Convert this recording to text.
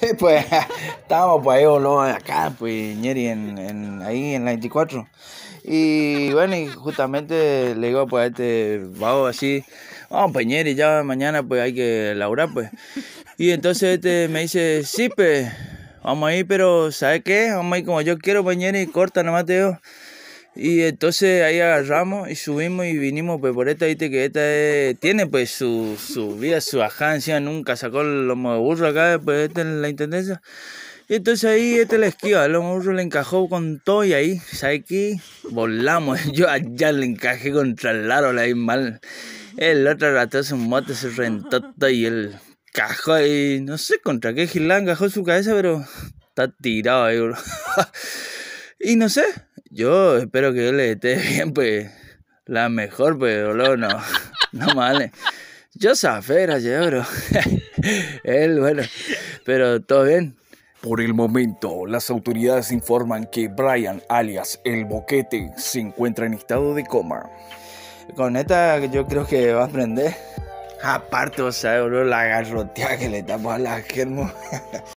pues estábamos pues ahí voló acá, pues Ñeri, en, ahí en la 24. Y bueno, y justamente le digo pues a este vago así, vamos pues Ñeri, ya mañana pues hay que laburar pues. Y entonces este me dice, sí pues, vamos ir, pero ¿sabes qué? Vamos ahí como yo quiero pues Ñeri, corta nomás te digo. Y entonces ahí agarramos y subimos y vinimos, pues por esta, viste que esta tiene pues su, su vida, su agencia, nunca sacó el lomo de burro acá, pues esta en la intendencia. Y entonces ahí este le esquiva, el lomo de burro le encajó con todo y ahí, ¿sabes qué? Volamos, yo allá le encajé contra el aro, la mal. El otro rato su mote se rentó y el cajó y no sé contra qué gilán cajó su cabeza, pero está tirado ahí, bro. Y no sé, yo espero que le esté bien, pues, la mejor, pero pues, no, no vale. Yo zafera, yo, Él, bueno, pero todo bien. Por el momento, las autoridades informan que Brian, alias El Boquete, se encuentra en estado de coma. Con esta yo creo que va a aprender. Aparte, o sea, bro, la garroteada que le damos a la germo.